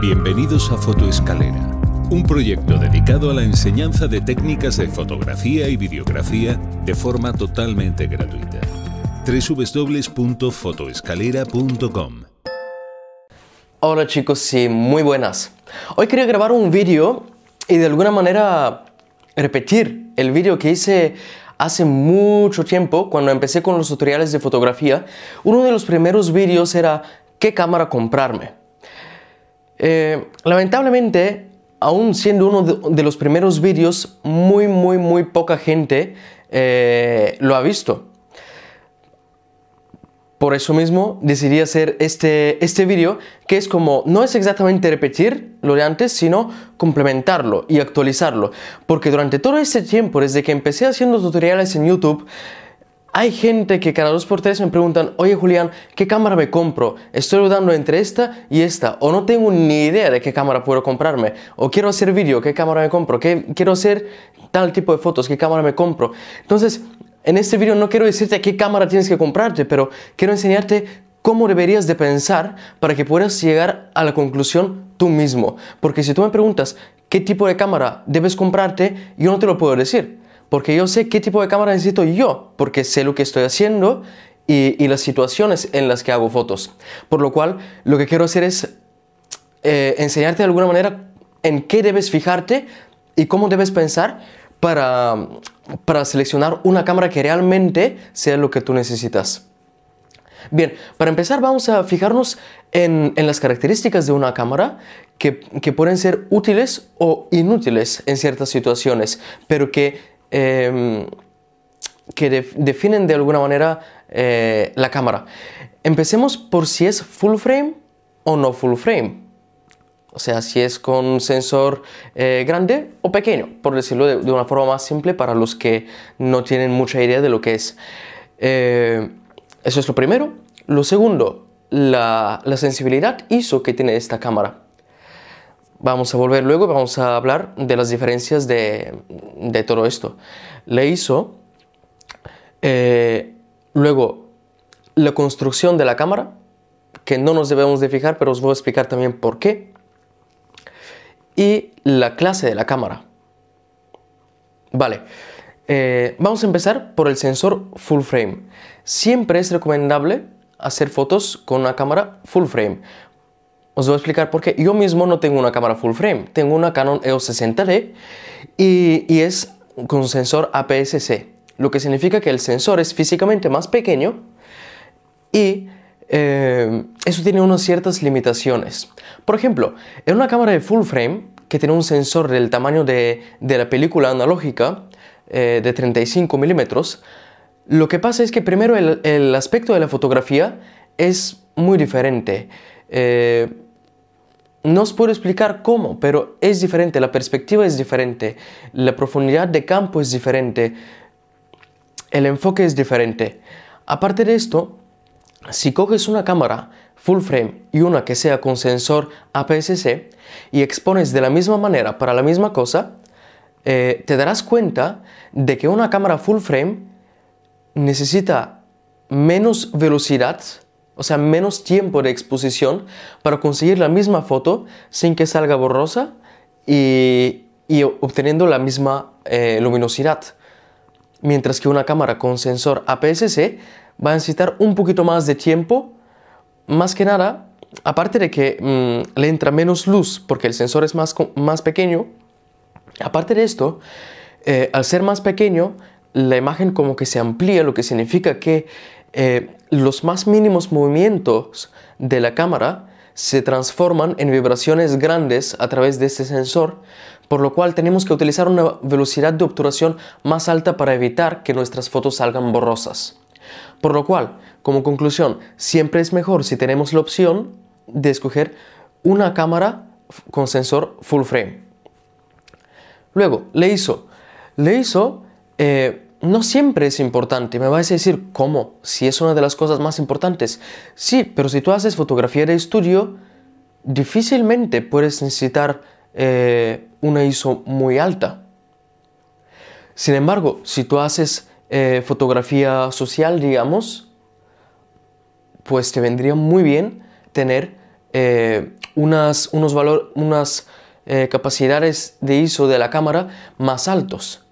Bienvenidos a Fotoescalera, un proyecto dedicado a la enseñanza de técnicas de fotografía y videografía de forma totalmente gratuita. www.fotoescalera.com Hola chicos y muy buenas. Hoy quería grabar un vídeo y de alguna manera repetir el vídeo que hice hace mucho tiempo cuando empecé con los tutoriales de fotografía. Uno de los primeros vídeos era ¿qué cámara comprarme? Eh, lamentablemente, aún siendo uno de, los primeros vídeos, muy, muy, muy poca gente eh, lo ha visto. Por eso mismo decidí hacer este, este vídeo, que es como, no es exactamente repetir lo de antes, sino complementarlo y actualizarlo. Porque durante todo este tiempo, desde que empecé haciendo tutoriales en YouTube, hay gente que cada dos por tres me preguntan, oye Julián, ¿qué cámara me compro? Estoy dudando entre esta y esta, o no tengo ni idea de qué cámara puedo comprarme, o quiero hacer vídeo, ¿qué cámara me compro? ¿Qué, quiero hacer tal tipo de fotos, ¿qué cámara me compro? Entonces, en este vídeo no quiero decirte qué cámara tienes que comprarte, pero quiero enseñarte cómo deberías de pensar para que puedas llegar a la conclusión tú mismo. Porque si tú me preguntas qué tipo de cámara debes comprarte, yo no te lo puedo decir porque yo sé qué tipo de cámara necesito yo, porque sé lo que estoy haciendo y, las situaciones en las que hago fotos. Por lo cual, lo que quiero hacer es eh, enseñarte de alguna manera en qué debes fijarte y cómo debes pensar para, para seleccionar una cámara que realmente sea lo que tú necesitas. Bien, para empezar vamos a fijarnos en, en las características de una cámara que, que, pueden ser útiles o inútiles en ciertas situaciones, pero que Em, que definen de alguna manera eh, la cámara. Empecemos por si es full frame o no full frame. O sea, si es con sensor eh, grande o pequeño, por decirlo de, una forma más simple para los que no tienen mucha idea de lo que es. Eh, eso es lo primero. Lo segundo, la, la sensibilidad ISO que tiene esta cámara. Vamos a volver luego vamos a hablar de las diferencias de, todo esto. Le hizo eh, luego la construcción de la cámara, que no nos debemos de fijar, pero os voy a explicar también por qué. Y la clase de la cámara. Vale, eh, vamos a empezar por el sensor full frame. Siempre es recomendable hacer fotos con una cámara full frame. Os voy a explicar por qué. Yo mismo no tengo una cámara full frame, tengo una Canon EOS 60D y, es con sensor APS-C, lo que significa que el sensor es físicamente más pequeño y eh, eso tiene unas ciertas limitaciones. Por ejemplo, en una cámara de full frame que tiene un sensor del tamaño de, la película analógica eh, de 35 milímetros, lo que pasa es que primero el, aspecto de la fotografía es muy diferente. Eh, no os puedo explicar cómo, pero es diferente, la perspectiva es diferente, la profundidad de campo es diferente, el enfoque es diferente. Aparte de esto, si coges una cámara full frame y una que sea con sensor APS-C y expones de la misma manera para la misma cosa, eh, te darás cuenta de que una cámara full frame necesita menos velocidad o sea, menos tiempo de exposición para conseguir la misma foto sin que salga borrosa y, obteniendo la misma eh, luminosidad. Mientras que una cámara con sensor APS-C va a necesitar un poquito más de tiempo, más que nada, aparte de que mm, le entra menos luz porque el sensor es más, más pequeño, aparte de esto, eh, al ser más pequeño, la imagen como que se amplía, lo que significa que eh, los más mínimos movimientos de la cámara se transforman en vibraciones grandes a través de este sensor, por lo cual tenemos que utilizar una velocidad de obturación más alta para evitar que nuestras fotos salgan borrosas. Por lo cual, como conclusión, siempre es mejor si tenemos la opción de escoger una cámara con sensor full frame. Luego, le hizo, le hizo eh, no siempre es importante. Me vas a decir, ¿cómo? Si es una de las cosas más importantes. Sí, pero si tú haces fotografía de estudio, difícilmente puedes necesitar eh, una ISO muy alta. Sin embargo, si tú haces eh, fotografía social, digamos, pues te vendría muy bien tener eh, unas, unas capacidades de ISO de la cámara más altos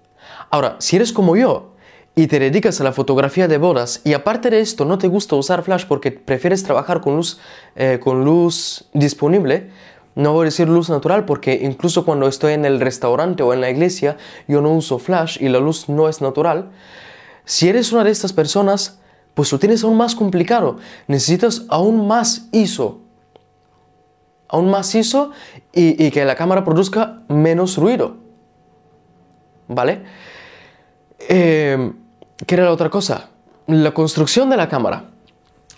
Ahora, si eres como yo y te dedicas a la fotografía de bodas y aparte de esto no te gusta usar flash porque prefieres trabajar con luz, eh, con luz disponible, no voy a decir luz natural porque incluso cuando estoy en el restaurante o en la iglesia yo no uso flash y la luz no es natural. Si eres una de estas personas, pues lo tienes aún más complicado. Necesitas aún más ISO. Aún más ISO y que la cámara produzca menos ruido. ¿Vale? Em, ¿Qué era la otra cosa? La construcción de la cámara.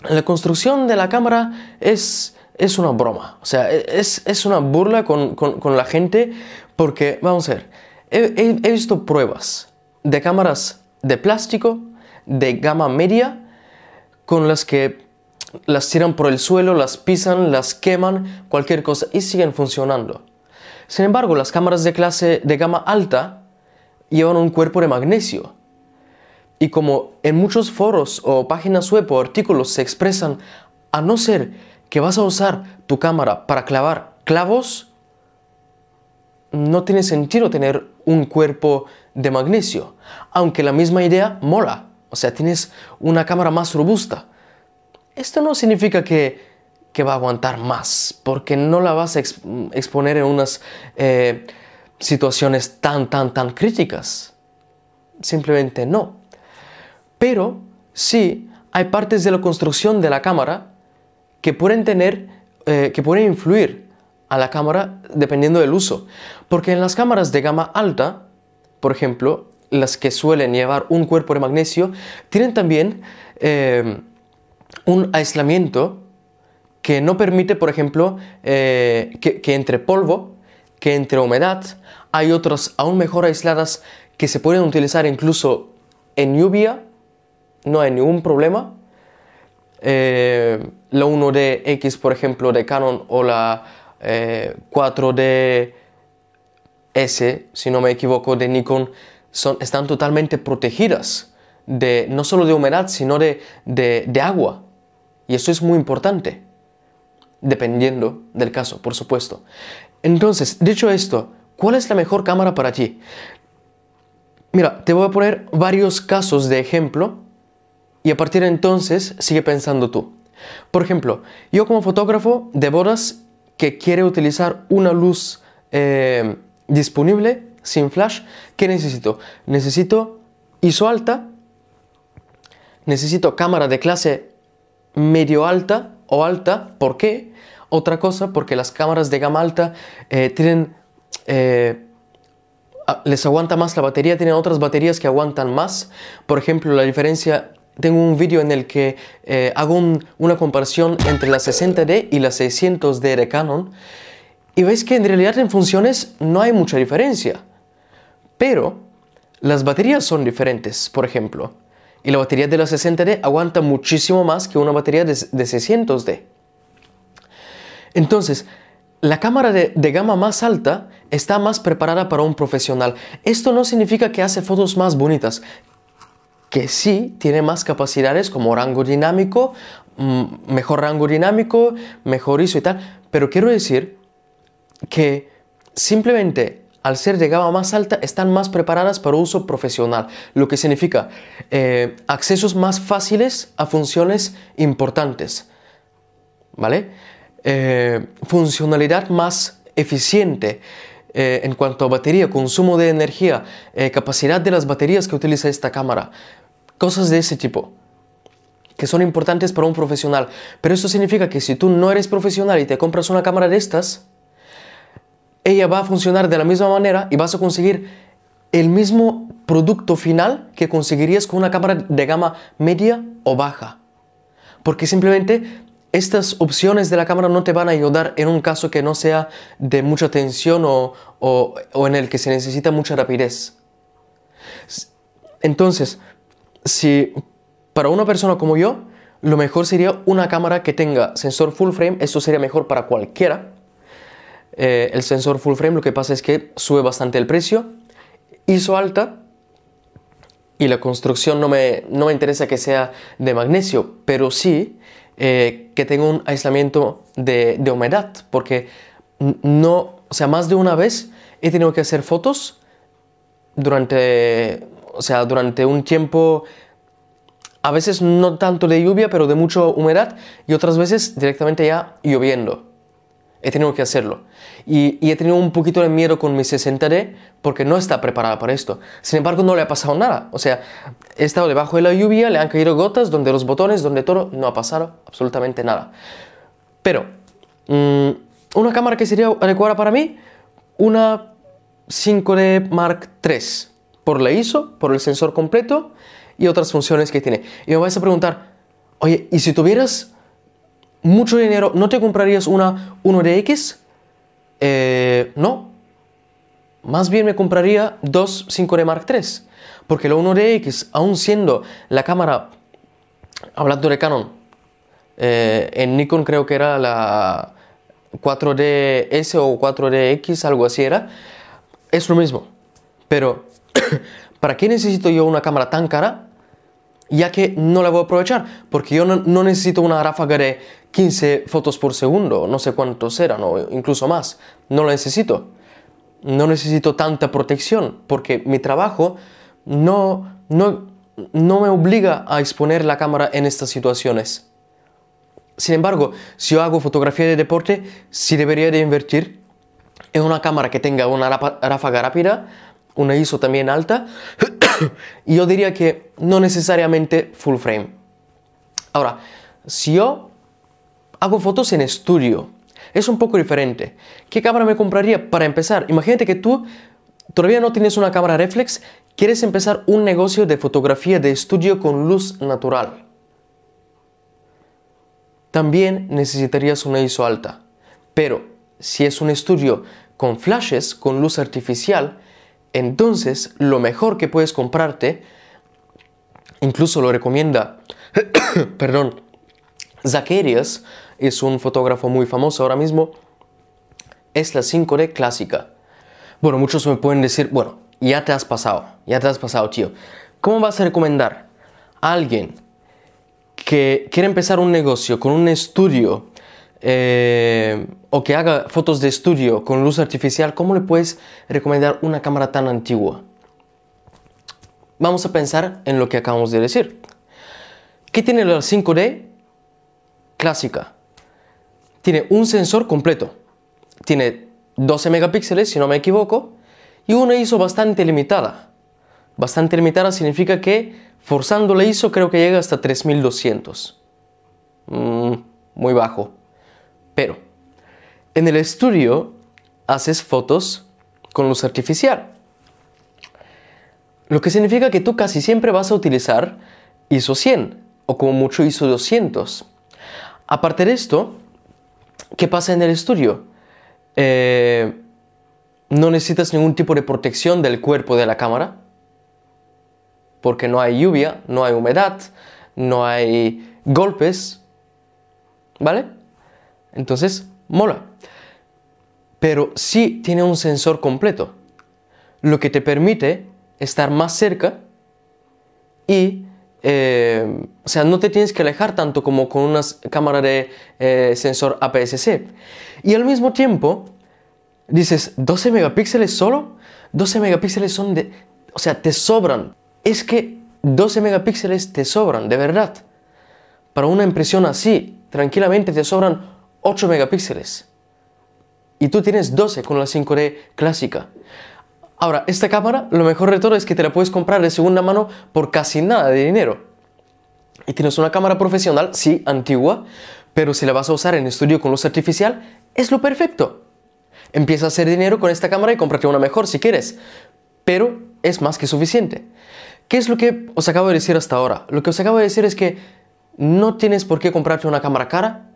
La construcción de la cámara es, es una broma, o sea, e, es, una burla con, la gente porque, vamos a ver, he visto pruebas de cámaras de plástico, de gama media, con las que las tiran por el suelo, las pisan, las queman, cualquier cosa, y siguen funcionando. Sin embargo, las cámaras de clase de gama alta, llevan un cuerpo de magnesio. Y como en muchos foros o páginas web o artículos se expresan, a no ser que vas a usar tu cámara para clavar clavos, no tiene sentido tener un cuerpo de magnesio, aunque la misma idea mola, o sea, tienes una cámara más robusta. Esto no significa que, va a aguantar más, porque no la vas a mm, exponer en unas... Eh, situaciones tan, tan, tan críticas. Simplemente no. Pero sí hay partes de la construcción de la cámara que pueden tener, eh, que pueden influir a la cámara dependiendo del uso. Porque en las cámaras de gama alta, por ejemplo, las que suelen llevar un cuerpo de magnesio, tienen también eh, un aislamiento que no permite, por ejemplo, eh, que entre polvo que entre humedad hay otras aún mejor aisladas que se pueden utilizar incluso en lluvia, no hay ningún problema. Eh, la 1DX, por ejemplo, de Canon o la eh, 4DS, si no me equivoco, de Nikon, son, están totalmente protegidas de, no solo de humedad, sino de, de agua. Y eso es muy importante, dependiendo del caso, por supuesto. Entonces, dicho esto, ¿cuál es la mejor cámara para ti? Mira, te voy a poner varios casos de ejemplo y a partir de entonces sigue pensando tú. Por ejemplo, yo como fotógrafo de bodas que quiere utilizar una luz eh, disponible sin flash, ¿qué necesito? Necesito ISO alta, necesito cámara de clase medio alta o alta, ¿por qué? Otra cosa, porque las cámaras de gama alta eh, tienen... Eh, les aguanta más la batería, tienen otras baterías que aguantan más. Por ejemplo, la diferencia tengo un vídeo en el que eh, hago una comparación entre la 60D y la 600D de Canon y veis que en realidad en funciones no hay mucha diferencia. Pero las baterías son diferentes, por ejemplo. Y la batería de la 60D aguanta muchísimo más que una batería de, de 600D. Entonces, la cámara de, gama más alta está más preparada para un profesional. Esto no significa que hace fotos más bonitas, que sí tiene más capacidades como rango dinámico, mm, mejor rango dinámico, mejor ISO y tal, pero quiero decir que simplemente al ser de gama más alta están más preparadas para uso profesional, lo que significa eh, accesos más fáciles a funciones importantes. ¿Vale? Eh, funcionalidad más eficiente eh, en cuanto a batería, consumo de energía, eh, capacidad de las baterías que utiliza esta cámara, cosas de ese tipo que son importantes para un profesional. Pero eso significa que si tú no eres profesional y te compras una cámara de estas, ella va a funcionar de la misma manera y vas a conseguir el mismo producto final que conseguirías con una cámara de gama media o baja. Porque simplemente estas opciones de la cámara no te van a ayudar en un caso que no sea de mucha tensión o, en el que se necesita mucha rapidez. Entonces, si para una persona como yo, lo mejor sería una cámara que tenga sensor full frame, eso sería mejor para cualquiera. Eh, el sensor full frame lo que pasa es que sube bastante el precio, Hizo alta y la construcción no me interesa que sea de magnesio, pero sí eh, que tengo un aislamiento de, de humedad, porque no, o sea, más de una vez he tenido que hacer fotos durante, o sea, durante un tiempo, a veces no tanto de lluvia, pero de mucha humedad, y otras veces directamente ya lloviendo. He tenido que hacerlo. Y, he tenido un poquito de miedo con mi 60D porque no está preparada para esto. Sin embargo, no le ha pasado nada. O sea, he estado debajo de la lluvia, le han caído gotas, donde los botones, donde todo, no ha pasado absolutamente nada. Pero, mm, una cámara que sería adecuada para mí, una 5D Mark III, por la ISO, por el sensor completo y otras funciones que tiene. Y me vais a preguntar, oye, ¿y si tuvieras mucho dinero, ¿no te comprarías una 1DX? Eh, no. Más bien me compraría dos 5D Mark III. Porque la 1DX, aún siendo la cámara, hablando de Canon, eh, en Nikon creo que era la 4DS o 4DX, algo así era, es lo mismo. Pero, ¿para qué necesito yo una cámara tan cara ya que no la voy a aprovechar, porque yo no, necesito una ráfaga de 15 fotos por segundo, no sé cuántos eran o incluso más, no la necesito. No necesito tanta protección, porque mi trabajo no, no, me obliga a exponer la cámara en estas situaciones. Sin embargo, si yo hago fotografía de deporte, si debería de invertir en una cámara que tenga una ráfaga rápida una ISO también alta, y yo diría que no necesariamente full frame. Ahora, si yo hago fotos en estudio, es un poco diferente. ¿Qué cámara me compraría para empezar? Imagínate que tú todavía no tienes una cámara reflex, quieres empezar un negocio de fotografía de estudio con luz natural. También necesitarías una ISO alta. Pero si es un estudio con flashes, con luz artificial, entonces, lo mejor que puedes comprarte, incluso lo recomienda, perdón, Zacharias, es un fotógrafo muy famoso ahora mismo, es la 5D clásica. Bueno, muchos me pueden decir, bueno, ya te has pasado, ya te has pasado, tío. ¿Cómo vas a recomendar a alguien que quiere empezar un negocio con un estudio eh, o que haga fotos de estudio con luz artificial, ¿cómo le puedes recomendar una cámara tan antigua? Vamos a pensar en lo que acabamos de decir. ¿Qué tiene la 5D clásica? Tiene un sensor completo. Tiene 12 megapíxeles, si no me equivoco, y una ISO bastante limitada. Bastante limitada significa que forzando la ISO creo que llega hasta 3200. Mm, muy bajo. Pero en el estudio haces fotos con luz artificial. Lo que significa que tú casi siempre vas a utilizar ISO 100 o como mucho ISO 200. Aparte de esto, ¿qué pasa en el estudio? Eh, no necesitas ningún tipo de protección del cuerpo de la cámara porque no hay lluvia, no hay humedad, no hay golpes, ¿vale? Entonces, mola. Pero si tiene un sensor completo, lo que te permite estar más cerca y, eh, o sea, no te tienes que alejar tanto como con una cámara de eh, sensor APS-C. Y al mismo tiempo, dices, 12 megapíxeles solo, 12 megapíxeles son de, o sea, te sobran. Es que 12 megapíxeles te sobran, de verdad. Para una impresión así, tranquilamente te sobran 8 megapíxeles. Y tú tienes 12 con la 5D clásica. Ahora, esta cámara, lo mejor de todo es que te la puedes comprar de segunda mano por casi nada de dinero. Y tienes una cámara profesional, sí, antigua, pero si la vas a usar en estudio con luz artificial, es lo perfecto. Empieza a hacer dinero con esta cámara y cómprate una mejor si quieres, pero es más que suficiente. ¿Qué es lo que os acabo de decir hasta ahora? Lo que os acabo de decir es que no tienes por qué comprarte una cámara cara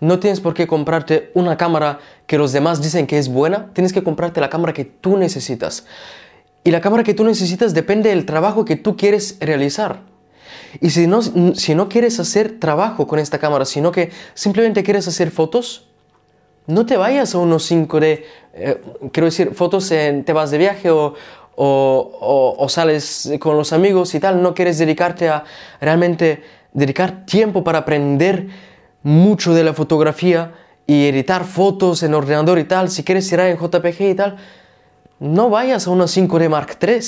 no tienes por qué comprarte una cámara que los demás dicen que es buena, tienes que comprarte la cámara que tú necesitas. Y la cámara que tú necesitas depende del trabajo que tú quieres realizar. Y si no, si no quieres hacer trabajo con esta cámara, sino que simplemente quieres hacer fotos, no te vayas a unos 5D, eh, quiero decir, fotos en te vas de viaje o, o, sales con los amigos y tal, no quieres dedicarte a realmente dedicar tiempo para aprender mucho de la fotografía y editar fotos en ordenador y tal, si quieres tirar en JPG y tal, no vayas a una 5D Mark III.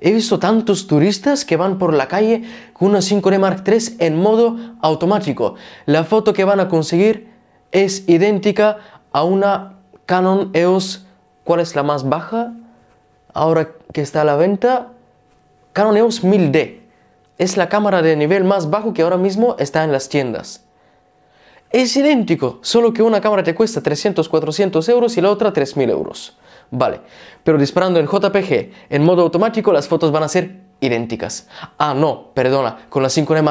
He visto tantos turistas que van por la calle con una 5D Mark III en modo automático. La foto que van a conseguir es idéntica a una Canon EOS. ¿Cuál es la más baja? Ahora que está a la venta, Canon EOS 1000D es la cámara de nivel más bajo que ahora mismo está en las tiendas. Es idéntico, solo que una cámara te cuesta 300, 400 euros y la otra 3000 euros. Vale, pero disparando en JPG, en modo automático, las fotos van a ser idénticas. Ah, no, perdona, con la 5D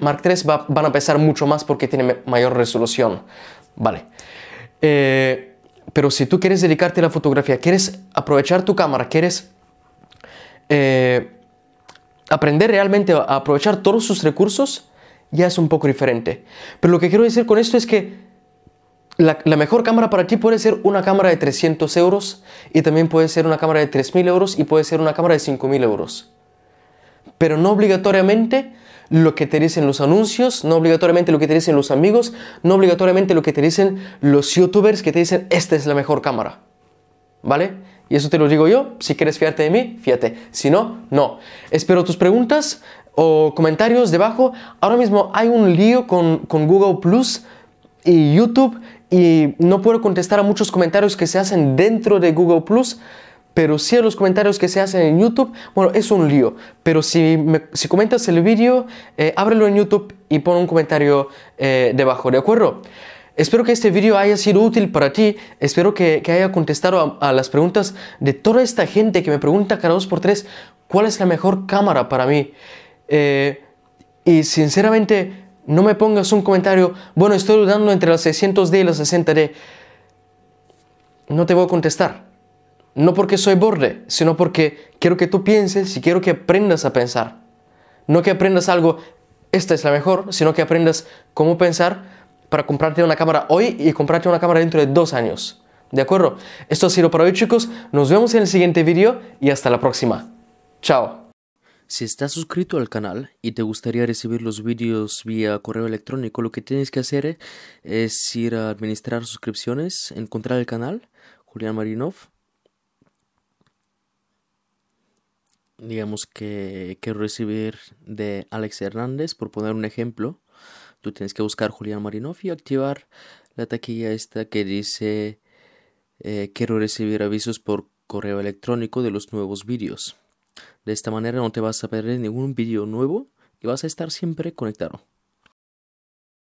Mark III, van a pesar mucho más porque tiene mayor resolución. Vale. Eh, pero si tú quieres dedicarte a la fotografía, quieres aprovechar tu cámara, quieres eh, aprender realmente a aprovechar todos sus recursos ya es un poco diferente. Pero lo que quiero decir con esto es que la, mejor cámara para ti puede ser una cámara de 300 euros y también puede ser una cámara de 3.000 euros y puede ser una cámara de 5.000 euros. Pero no obligatoriamente lo que te dicen los anuncios, no obligatoriamente lo que te dicen los amigos, no obligatoriamente lo que te dicen los youtubers que te dicen esta es la mejor cámara. ¿Vale? Y eso te lo digo yo. Si quieres fiarte de mí, fíjate. Si no, no. Espero tus preguntas o comentarios debajo. Ahora mismo hay un lío con, Google Plus y YouTube y no puedo contestar a muchos comentarios que se hacen dentro de Google Plus pero sí a los comentarios que se hacen en YouTube, bueno, es un lío. Pero si, comentas el vídeo, eh, ábrelo en YouTube y pon un comentario eh, debajo, ¿de acuerdo? Espero que este video haya sido útil para ti, espero que, haya contestado a, las preguntas de toda esta gente que me pregunta cada dos por tres cuál es la mejor cámara para mí. Eh, y sinceramente, no me pongas un comentario, bueno, estoy dudando entre la 600D y la 60D. No te voy a contestar. No porque soy borde, sino porque quiero que tú pienses y quiero que aprendas a pensar. No que aprendas algo, esta es la mejor, sino que aprendas cómo pensar para comprarte una cámara hoy y comprarte una cámara dentro de dos años. ¿De acuerdo? Esto ha sido para hoy chicos, nos vemos en el siguiente vídeo y hasta la próxima. Chao. Si estás suscrito al canal y te gustaría recibir los vídeos vía correo electrónico, lo que tienes que hacer es ir a administrar suscripciones, encontrar el canal, Julián Marinov. Digamos que quiero recibir de Alex Hernández, por poner un ejemplo tú tienes que buscar Julián Marinov y activar la taquilla esta que dice eh, quiero recibir avisos por correo electrónico de los nuevos vídeos. De esta manera no te vas a perder ningún vídeo nuevo y vas a estar siempre conectado.